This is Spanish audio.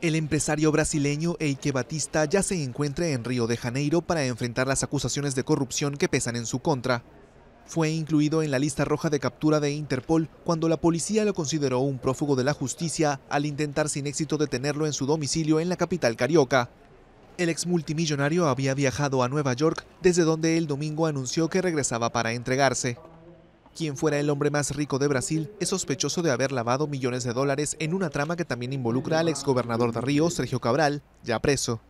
El empresario brasileño Eike Batista ya se encuentra en Río de Janeiro para enfrentar las acusaciones de corrupción que pesan en su contra. Fue incluido en la lista roja de captura de Interpol cuando la policía lo consideró un prófugo de la justicia al intentar sin éxito detenerlo en su domicilio en la capital carioca. El ex multimillonario había viajado a Nueva York, desde donde el domingo anunció que regresaba para entregarse quien fuera el hombre más rico de Brasil, es sospechoso de haber lavado millones de dólares en una trama que también involucra al exgobernador de Río, Sergio Cabral, ya preso.